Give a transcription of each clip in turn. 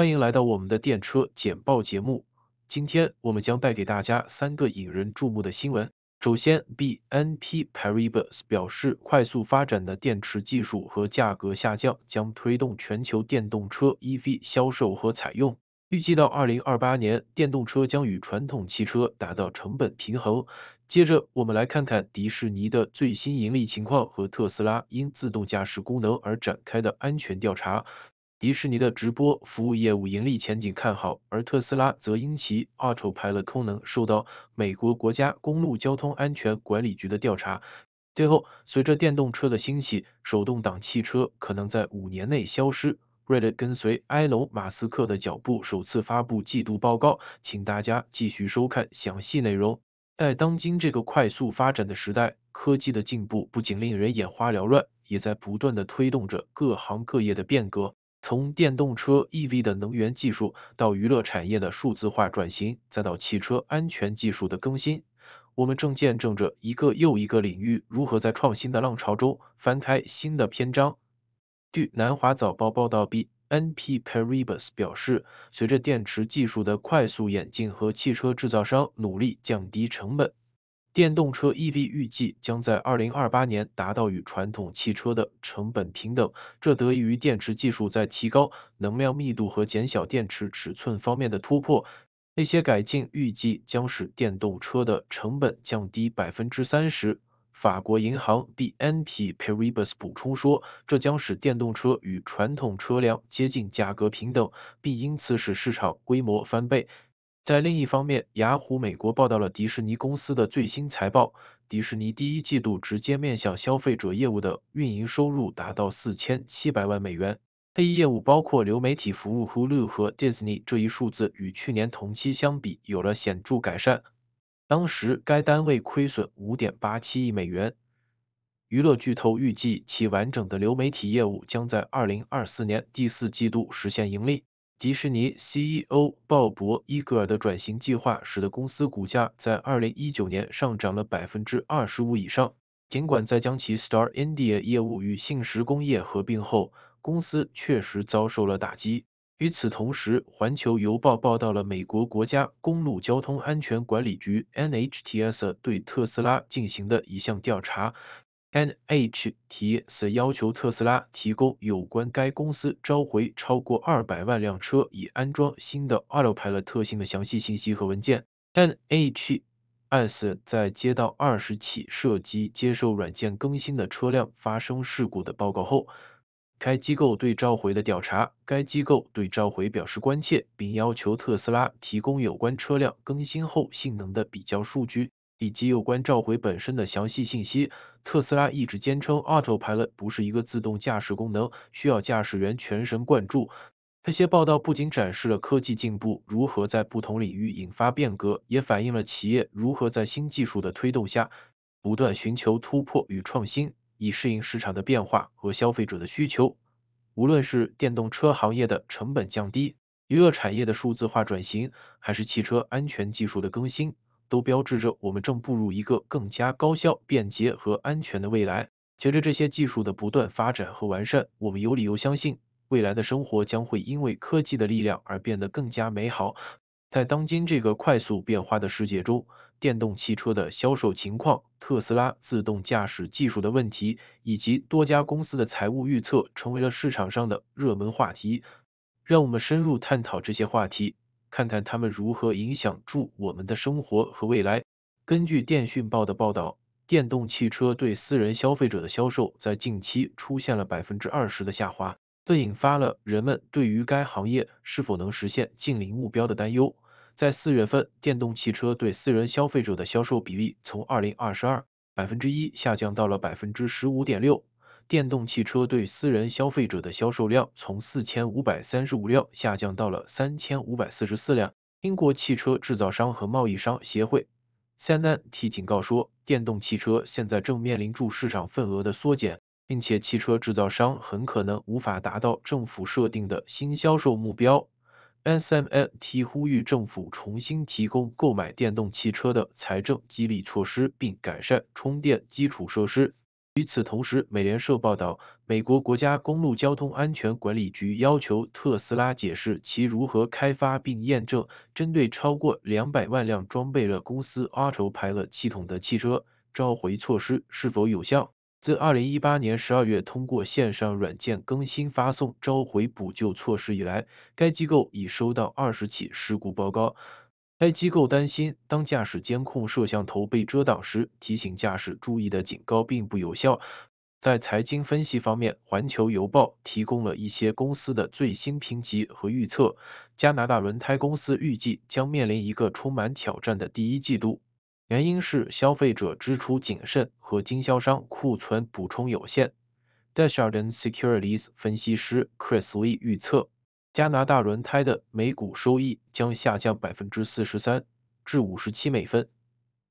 欢迎来到我们的电车简报节目。今天我们将带给大家三个引人注目的新闻。首先，BNP Paribas 表示，快速发展的电池技术和价格下降将推动全球电动车 EV 销售和采用，预计到2028年，电动车将与传统汽车达到成本平衡。接着，我们来看看迪士尼的最新盈利情况和特斯拉因自动驾驶功能而展开的安全调查。迪士尼的直播服务业务盈利前景看好，而特斯拉则因其 Autopilot 功能受到美国国家公路交通安全管理局的调查。最后，随着电动车的兴起，手动挡汽车可能在五年内消失。为了跟随埃隆·马斯克的脚步，首次发布季度报告，请大家继续收看详细内容。在当今这个快速发展的时代，科技的进步不仅令人眼花缭乱，也在不断的推动着各行各业的变革。从电动车 EV 的能源技术，到娱乐产业的数字化转型，再到汽车安全技术的更新，我们正见证着一个又一个领域如何在创新的浪潮中翻开新的篇章。据南华早报报道，BNP Paribas 表示，随着电池技术的快速演进和汽车制造商努力降低成本。电动车 EV 预计将在2028年达到与传统汽车的成本平等，这得益于电池技术在提高能量密度和减小电池尺寸方面的突破。那些改进预计将使电动车的成本降低百分之三十。法国银行 BNP Paribas 补充说，这将使电动车与传统车辆接近价格平等，并因此使市场规模翻倍。在另一方面，雅虎美国报道了迪士尼公司的最新财报。迪士尼第一季度直接面向消费者业务的运营收入达到四千七百万美元，这一业务包括流媒体服务 Hulu 和 Disney。这一数字与去年同期相比有了显著改善，当时该单位亏损五点八七亿美元。娱乐巨头预计其完整的流媒体业务将在二零二四年第四季度实现盈利。迪士尼 CEO 鲍勃·伊格尔的转型计划使得公司股价在2019年上涨了百分之二十五以上。尽管在将其 Star India 业务与信实工业合并后，公司确实遭受了打击。与此同时，《环球邮报》报道了美国国家公路交通安全管理局 NHTSA 对特斯拉进行的一项调查。NHTS 要求特斯拉提供有关该公司召回超过二百万辆车以安装新的 Autopilot 特性的详细信息和文件。n h s 在接到二十起涉及接受软件更新的车辆发生事故的报告后，该机构对召回的调查。该机构对召回表示关切，并要求特斯拉提供有关车辆更新后性能的比较数据。以及有关召回本身的详细信息，特斯拉一直坚称 Autopilot 不是一个自动驾驶功能，需要驾驶员全神贯注。这些报道不仅展示了科技进步如何在不同领域引发变革，也反映了企业如何在新技术的推动下不断寻求突破与创新，以适应市场的变化和消费者的需求。无论是电动车行业的成本降低、娱乐产业的数字化转型，还是汽车安全技术的更新。都标志着我们正步入一个更加高效、便捷和安全的未来。随着这些技术的不断发展和完善，我们有理由相信，未来的生活将会因为科技的力量而变得更加美好。在当今这个快速变化的世界中，电动汽车的销售情况、特斯拉自动驾驶技术的问题以及多家公司的财务预测成为了市场上的热门话题。让我们深入探讨这些话题。看看他们如何影响住我们的生活和未来。根据电讯报的报道，电动汽车对私人消费者的销售在近期出现了百分之二十的下滑，这引发了人们对于该行业是否能实现净零目标的担忧。在四月份，电动汽车对私人消费者的销售比例从二零二十二百分之一下降到了百分之十五点六。电动汽车对私人消费者的销售量从四千五百三十五辆下降到了三千五百四十四辆。英国汽车制造商和贸易商协会 SMNT 警告说，电动汽车现在正面临住市场份额的缩减，并且汽车制造商很可能无法达到政府设定的新销售目标。SMNT 呼吁政府重新提供购买电动汽车的财政激励措施，并改善充电基础设施。与此同时，美联社报道，美国国家公路交通安全管理局要求特斯拉解释其如何开发并验证针对超过两百万辆装备了公司 Autopilot 系统的汽车召回措施是否有效。自2018年12月通过线上软件更新发送召回补救措施以来，该机构已收到二十起事故报告。该机构担心，当驾驶监控摄像头被遮挡时，提醒驾驶注意的警告并不有效。在财经分析方面，《环球邮报》提供了一些公司的最新评级和预测。加拿大轮胎公司预计将面临一个充满挑战的第一季度，原因是消费者支出谨慎和经销商库存补充有限。Dashard n Securities 分析师 Chris Lee 预测。加拿大轮胎的每股收益将下降百分之四十三至五十七美分，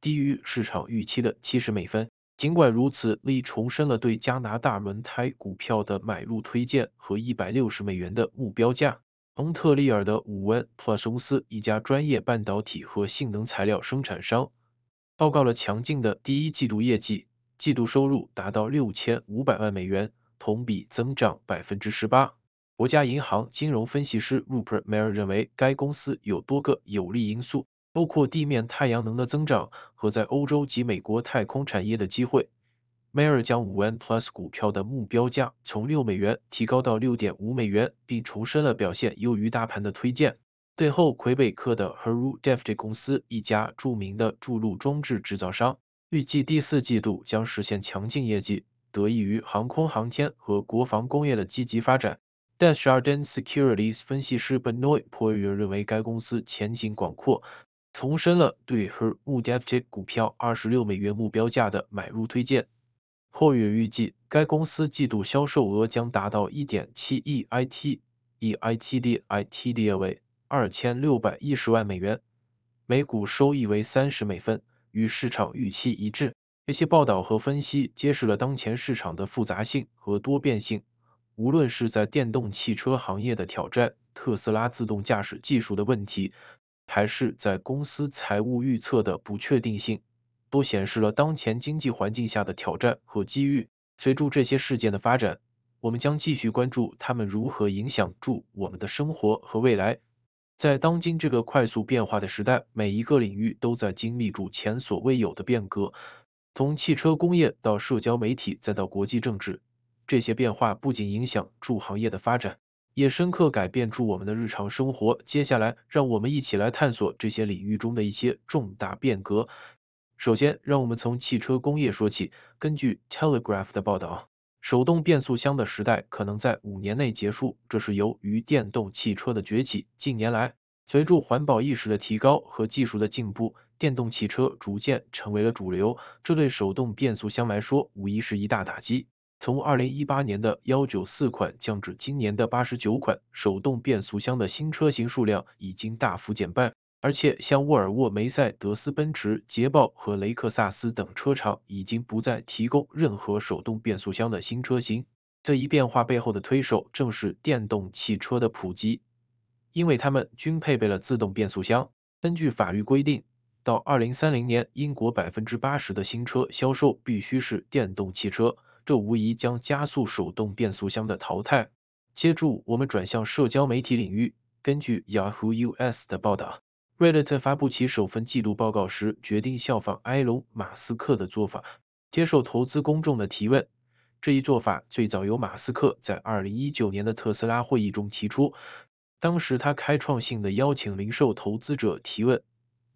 低于市场预期的七十美分。尽管如此，力重申了对加拿大轮胎股票的买入推荐和一百六十美元的目标价。蒙特利尔的五 N Plus 公司，一家专业半导体和性能材料生产商，报告了强劲的第一季度业绩，季度收入达到六千五百万美元，同比增长百分之十八。国家银行金融分析师 Rupert Mayer 认为，该公司有多个有利因素，包括地面太阳能的增长和在欧洲及美国太空产业的机会。Mayer 将 5N Plus 股票的目标价从6美元提高到6.5美元，并重申了表现优于大盘的推荐。最后，魁北克的 h e r u d e f t e 公司，一家著名的注入装置制造商，预计第四季度将实现强劲业绩，得益于航空航天和国防工业的积极发展。但 Shardan Securities 分析师 Benoit p o i r e r 认为，该公司前景广阔，重申了对 h e r m o d f t 股票26美元目标价的买入推荐。p o i r e r 预计，该公司季度销售额将达到1.7亿 IT 亿 ITD ITD 为2610万美元，每股收益为30美分，与市场预期一致。这些报道和分析揭示了当前市场的复杂性和多变性。无论是在电动汽车行业的挑战、特斯拉自动驾驶技术的问题，还是在公司财务预测的不确定性，都显示了当前经济环境下的挑战和机遇。随着这些事件的发展，我们将继续关注它们如何影响住我们的生活和未来。在当今这个快速变化的时代，每一个领域都在经历住前所未有的变革，从汽车工业到社交媒体，再到国际政治。这些变化不仅影响住行业的发展，也深刻改变住我们的日常生活。接下来，让我们一起来探索这些领域中的一些重大变革。首先，让我们从汽车工业说起。根据 Telegraph 的报道，手动变速箱的时代可能在五年内结束。这是由于电动汽车的崛起。近年来，随着环保意识的提高和技术的进步，电动汽车逐渐成为了主流。这对手动变速箱来说，无疑是一大打击。从2018年的194款降至今年的89款，手动变速箱的新车型数量已经大幅减半。而且，像沃尔沃、梅赛德斯奔驰、捷豹和雷克萨斯等车厂已经不再提供任何手动变速箱的新车型。这一变化背后的推手正是电动汽车的普及，因为它们均配备了自动变速箱。根据法律规定，到2030年，英国80%的新车销售必须是电动汽车。这无疑将加速手动变速箱的淘汰。接住，我们转向社交媒体领域。根据 Yahoo US 的报道，r e d i 在发布其首份季度报告时决定效仿埃隆·马斯克的做法，接受投资公众的提问。这一做法最早由马斯克在2019年的特斯拉会议中提出，当时他开创性的邀请零售投资者提问。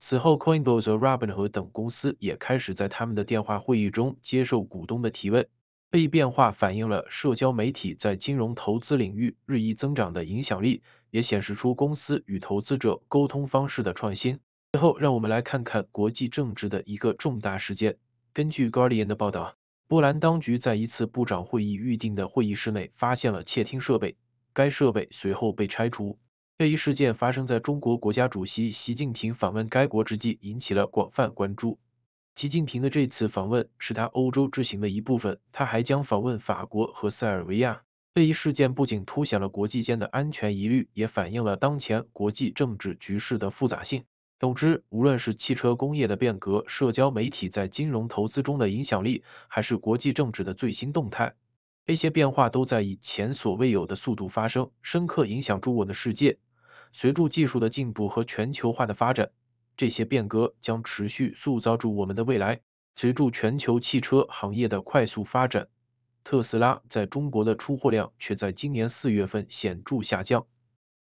此后，Coinbase、Robinhood 等公司也开始在他们的电话会议中接受股东的提问。这一变化反映了社交媒体在金融投资领域日益增长的影响力，也显示出公司与投资者沟通方式的创新。最后，让我们来看看国际政治的一个重大事件。根据 Guardian 的报道，波兰当局在一次部长会议预定的会议室内发现了窃听设备，该设备随后被拆除。这一事件发生在中国国家主席习近平访问该国之际，引起了广泛关注。习近平的这次访问是他欧洲之行的一部分，他还将访问法国和塞尔维亚。这一事件不仅凸显了国际间的安全疑虑，也反映了当前国际政治局势的复杂性。总之，无论是汽车工业的变革、社交媒体在金融投资中的影响力，还是国际政治的最新动态，这些变化都在以前所未有的速度发生，深刻影响着我的世界。随着技术的进步和全球化的发展。这些变革将持续塑造住我们的未来，随着全球汽车行业的快速发展，特斯拉在中国的出货量却在今年四月份显著下降。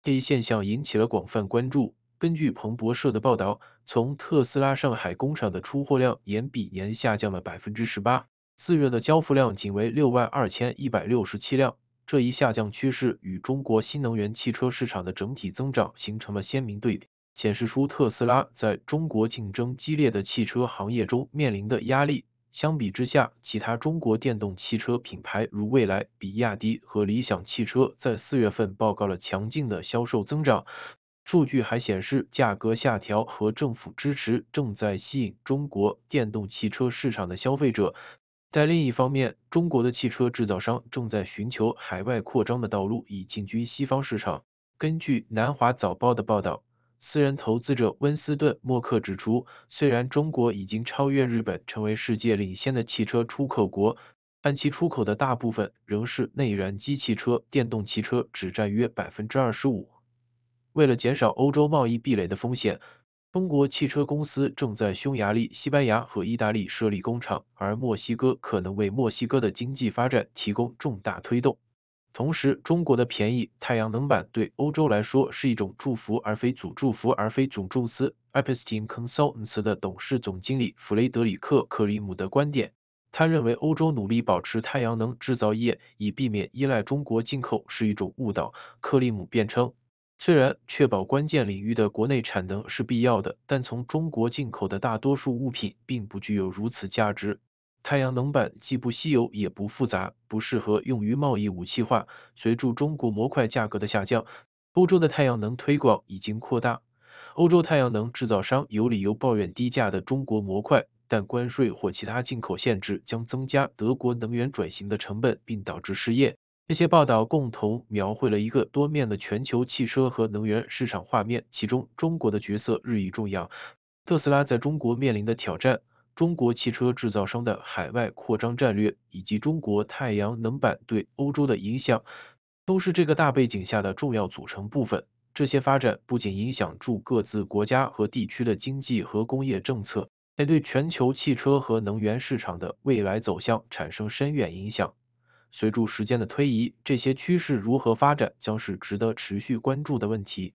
这一现象引起了广泛关注。根据彭博社的报道，从特斯拉上海工厂的出货量，年比年下降了百分之十八。四月的交付量仅为六万二千一百六十七辆。这一下降趋势与中国新能源汽车市场的整体增长形成了鲜明对比。显示出特斯拉在中国竞争激烈的汽车行业中面临的压力。相比之下，其他中国电动汽车品牌如蔚来、比亚迪和理想汽车在四月份报告了强劲的销售增长。数据还显示，价格下调和政府支持正在吸引中国电动汽车市场的消费者。在另一方面，中国的汽车制造商正在寻求海外扩张的道路，以进军西方市场。根据《南华早报》的报道。私人投资者温斯顿·默克指出，虽然中国已经超越日本成为世界领先的汽车出口国，但其出口的大部分仍是内燃机汽车，电动汽车只占约百分之二十五。为了减少欧洲贸易壁垒的风险，中国汽车公司正在匈牙利、西班牙和意大利设立工厂，而墨西哥可能为墨西哥的经济发展提供重大推动。同时，中国的便宜太阳能板对欧洲来说是一种祝福，而非诅祝福而非诅咒词，Epstein Consultants 的董事总经理弗雷德里克·克里姆的观点，他认为欧洲努力保持太阳能制造业以避免依赖中国进口是一种误导。克里姆辩称，虽然确保关键领域的国内产能是必要的，但从中国进口的大多数物品并不具有如此价值。太阳能板既不稀有也不复杂，不适合用于贸易武器化。随着中国模块价格的下降，欧洲的太阳能推广已经扩大。欧洲太阳能制造商有理由抱怨低价的中国模块，但关税或其他进口限制将增加德国能源转型的成本，并导致失业。这些报道共同描绘了一个多面的全球汽车和能源市场画面，其中中国的角色日益重要。特斯拉在中国面临的挑战。中国汽车制造商的海外扩张战略，以及中国太阳能板对欧洲的影响，都是这个大背景下的重要组成部分。这些发展不仅影响住各自国家和地区的经济和工业政策，还对全球汽车和能源市场的未来走向产生深远影响。随着时间的推移，这些趋势如何发展，将是值得持续关注的问题。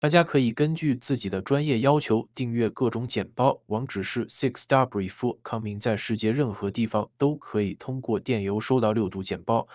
大家可以根据自己的专业要求订阅各种简报。网址是 sixdbrief.com，在世界任何地方都可以通过电邮收到六度简报。